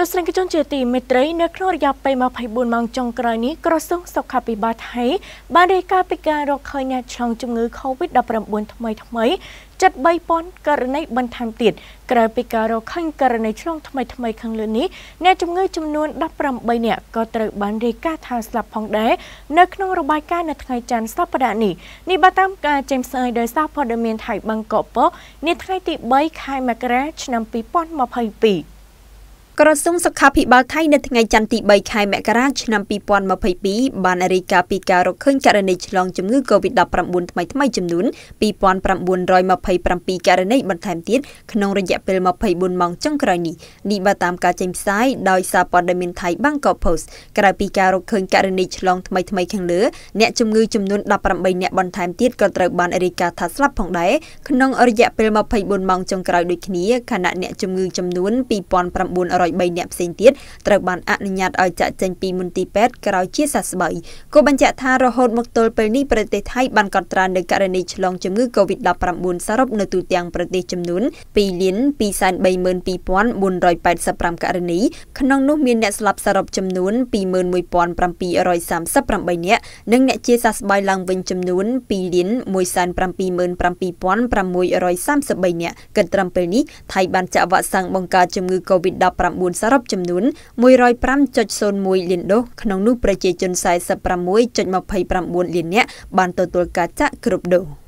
ទស្សនិកជនជាទីមេត្រី នៅក្នុងរយៈពេល24ម៉ោងចុងក្រោយនេះក្រសួងសុខាភិបាលថៃបានរាយការណ៍ពីការរកឃើញអ្នកឆ្លងជំងឺ Covid-19 ថ្មីថ្មីជិត3000ករណីបន្ថែមទៀតក្រៅពីការរកឃើញករណីឆ្លងថ្មីថ្មីខាងលើនេះអ្នកជំងឺចំនួន18នាក់ក៏ត្រូវបានរាយការណ៍ថាស្លាប់ផងដែរនៅក្នុងរបាយការណ៍នៅថ្ងៃច័ន្ទសប្តាហ៍នេះនេះបើតាមការចេញផ្សាយដោយសារព័ត៌មានថៃបឹងកកប៉ុនាថ្ងៃទី3ខែមករាឆ្នាំ2022ក្រសួងសុខាភិបាលថៃនៅថ្ងៃច័ន្ទទី3ខែមករាឆ្នាំ2022បានរាយការណ៍ពីការរកឃើញករណីឆ្លងជំងឺ Covid-19 ថ្មីថ្មីចំនួន2927ករណីបន្ថែមទៀតក្នុងរយៈពេល24ម៉ោងចុងក្រោយនេះនេះបើតាមការចេញផ្សាយដោយសារព័ត៌មានថៃ Bangkok Post ក្រៅពីការរកឃើញករណីឆ្លងថ្មីថ្មីខាងលើអ្នកជំងឺចំនួន18អ្នកបន្ថែមទៀតក៏ត្រូវបានរាយការណ៍ថាស្លាប់ផងដែរក្នុងរយៈពេល24ម៉ោងចុងក្រោយដូចគ្នាខណៈអ្នកជំងឺចំនួន2900 103អ្នកផ្សេងទៀតត្រូវបានអនុញ្ញាតឲ្យចាក់ចេញពីមន្ទីរពេទ្យក្រោយជាសះស្បើយគូបញ្ជាក់ថារហូតមកទល់ពេលនេះប្រទេសថៃបានកត់ត្រានៅករណីឆ្លងជំងឺ Covid-19 សរុបនៅទូទាំងប្រទេសចំនួន2លាន232,485ករណីក្នុងនោះមានអ្នកស្លាប់សរុបចំនួន21,738នាក់និងអ្នកជាសះស្បើយឡើងវិញចំនួន2លាន1,77,633នាក់គិតត្រឹមពេលនេះថៃបានចាក់វ៉ាក់សាំងបង្ការជំងឺ Covid-19 2019សរុបចំនួន105.01លានដុសក្នុងនោះប្រជាជន46.29លាននាក់បានទទួលការចាក់គ្រប់ដូស។